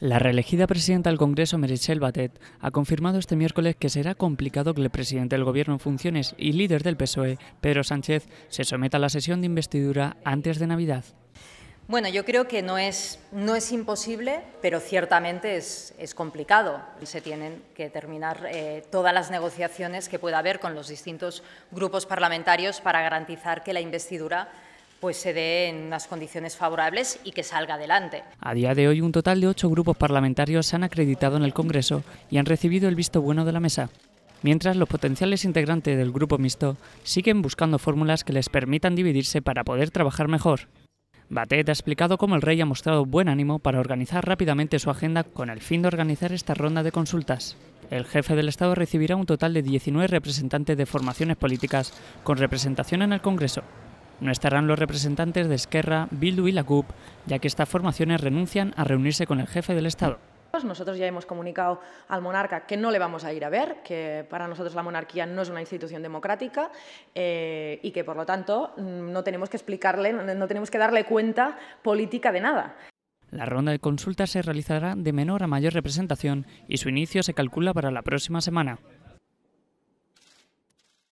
La reelegida presidenta del Congreso, Merichelle Batet, ha confirmado este miércoles que será complicado que el presidente del Gobierno en funciones y líder del PSOE, Pedro Sánchez, se someta a la sesión de investidura antes de Navidad. Bueno, yo creo que no es, no es imposible, pero ciertamente es, es complicado. Se tienen que terminar eh, todas las negociaciones que pueda haber con los distintos grupos parlamentarios para garantizar que la investidura pues se dé en unas condiciones favorables y que salga adelante. A día de hoy, un total de ocho grupos parlamentarios se han acreditado en el Congreso y han recibido el visto bueno de la mesa. Mientras los potenciales integrantes del grupo mixto siguen buscando fórmulas que les permitan dividirse para poder trabajar mejor. Batet ha explicado cómo el rey ha mostrado buen ánimo para organizar rápidamente su agenda con el fin de organizar esta ronda de consultas. El jefe del Estado recibirá un total de 19 representantes de formaciones políticas con representación en el Congreso. No estarán los representantes de Esquerra, Bildu y la CUP, ya que estas formaciones renuncian a reunirse con el jefe del Estado. Pues nosotros ya hemos comunicado al monarca que no le vamos a ir a ver, que para nosotros la monarquía no es una institución democrática eh, y que, por lo tanto, mm, no tenemos que explicarle, no tenemos que darle cuenta política de nada. La ronda de consultas se realizará de menor a mayor representación y su inicio se calcula para la próxima semana.